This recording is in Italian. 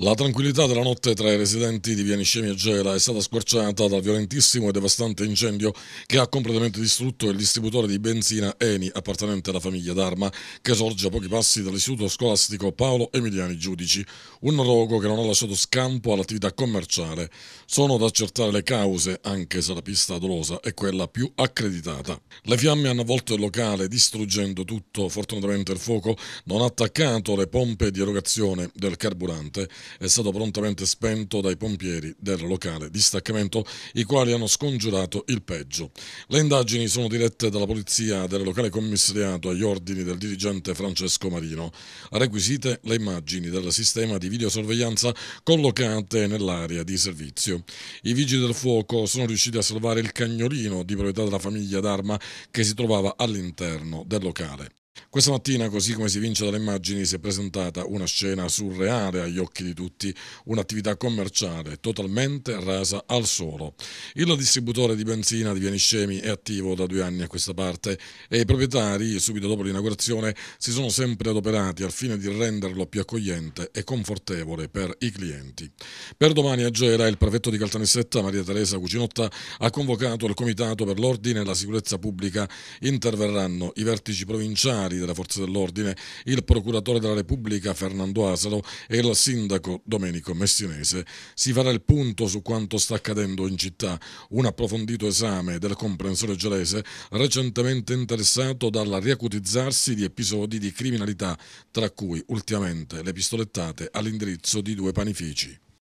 La tranquillità della notte tra i residenti di Via e Gela è stata squarciata dal violentissimo e devastante incendio che ha completamente distrutto il distributore di benzina Eni, appartenente alla famiglia D'Arma, che sorge a pochi passi dall'istituto scolastico Paolo Emiliani Giudici, un rogo che non ha lasciato scampo all'attività commerciale. Sono da accertare le cause, anche se la pista dolosa è quella più accreditata. Le fiamme hanno avvolto il locale, distruggendo tutto. Fortunatamente il fuoco non ha attaccato le pompe di erogazione del carburante è stato prontamente spento dai pompieri del locale distaccamento, i quali hanno scongiurato il peggio. Le indagini sono dirette dalla polizia del locale commissariato agli ordini del dirigente Francesco Marino. Requisite le immagini del sistema di videosorveglianza collocate nell'area di servizio. I vigili del fuoco sono riusciti a salvare il cagnolino di proprietà della famiglia d'arma che si trovava all'interno del locale. Questa mattina, così come si vince dalle immagini, si è presentata una scena surreale agli occhi di tutti, un'attività commerciale totalmente rasa al suolo. Il distributore di benzina di Vieniscemi è attivo da due anni a questa parte e i proprietari, subito dopo l'inaugurazione, si sono sempre adoperati al fine di renderlo più accogliente e confortevole per i clienti. Per domani a Gera il prefetto di Caltanissetta, Maria Teresa Cucinotta, ha convocato il Comitato per l'Ordine e la Sicurezza Pubblica. Interverranno i vertici provinciali militari delle forze dell'ordine, il procuratore della Repubblica Fernando Asaro e il sindaco Domenico Messinese. Si farà il punto su quanto sta accadendo in città, un approfondito esame del comprensore gelese recentemente interessato dal riacutizzarsi di episodi di criminalità, tra cui ultimamente le pistolettate all'indirizzo di due panifici.